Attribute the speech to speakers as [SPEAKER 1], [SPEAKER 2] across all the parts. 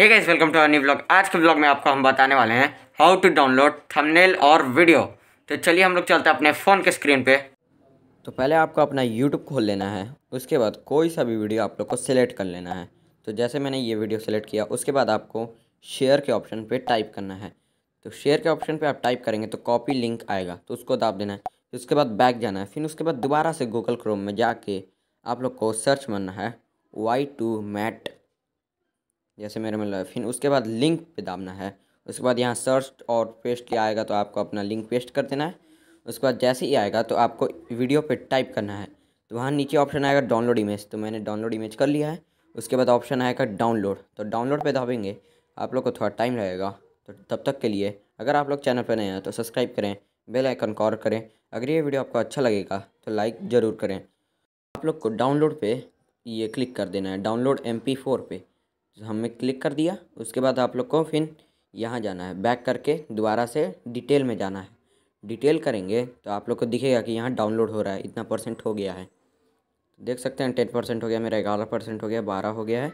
[SPEAKER 1] hey guys welcome to any new blog आज के blog में आपको हम बताने वाले हैं हाउ टू डाउनलोड थंबनेल और वीडियो तो चलिए हम लोग चलते हैं अपने फ़ोन के स्क्रीन पे तो पहले आपको अपना यूट्यूब खोल लेना है उसके बाद कोई सा भी वीडियो आप लोग को सिलेक्ट कर लेना है तो जैसे मैंने ये वीडियो सेलेक्ट किया उसके बाद आपको शेयर के ऑप्शन पर टाइप करना है तो शेयर के ऑप्शन पर आप टाइप करेंगे तो कॉपी लिंक आएगा तो उसको दाप देना है उसके बाद बैक जाना है फिर उसके बाद दोबारा से गूगल क्रोम में जाके आप लोग को सर्च मरना है वाई टू मैट जैसे मेरे में लगा फिर उसके बाद लिंक पे दाबना है उसके बाद यहाँ सर्च और पेस्ट के आएगा तो आपको अपना लिंक पेस्ट कर देना है उसके बाद जैसे ही आएगा तो आपको वीडियो पे टाइप करना है तो वहाँ नीचे ऑप्शन आएगा डाउनलोड इमेज तो मैंने डाउनलोड इमेज कर लिया है उसके बाद ऑप्शन आएगा डाउनलोड तो डाउनलोड पर दाबेंगे आप लोग को थोड़ा टाइम लगेगा तो तब तक के लिए अगर आप लोग चैनल पर नए हैं तो सब्सक्राइब करें बेल आइकन कॉल करें अगर ये वीडियो आपको अच्छा लगेगा तो लाइक ज़रूर करें आप लोग को डाउनलोड पे ये क्लिक कर देना है डाउनलोड एम पी फोर पे तो हमने क्लिक कर दिया उसके बाद आप लोग को फिर यहाँ जाना है बैक करके दोबारा से डिटेल में जाना है डिटेल करेंगे तो आप लोग को दिखेगा कि यहाँ डाउनलोड हो रहा है इतना परसेंट हो गया है देख सकते हैं टेन परसेंट हो गया मेरा ग्यारह परसेंट हो गया बारह हो गया है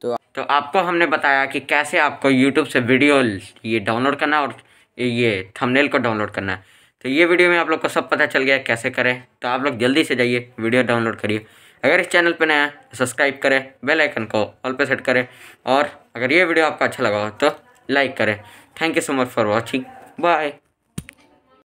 [SPEAKER 1] तो तो आपको हमने बताया कि कैसे आपको यूट्यूब से वीडियो ये डाउनलोड करना और ये थंबनेल को डाउनलोड करना है तो ये वीडियो में आप लोग को सब पता चल गया कैसे करें तो आप लोग जल्दी से जाइए वीडियो डाउनलोड करिए अगर इस चैनल पर नया है तो सब्सक्राइब करें बेल आइकन को ऑल पे सेट करें और अगर ये वीडियो आपको अच्छा लगा हो तो लाइक करें thank you so much for watching bye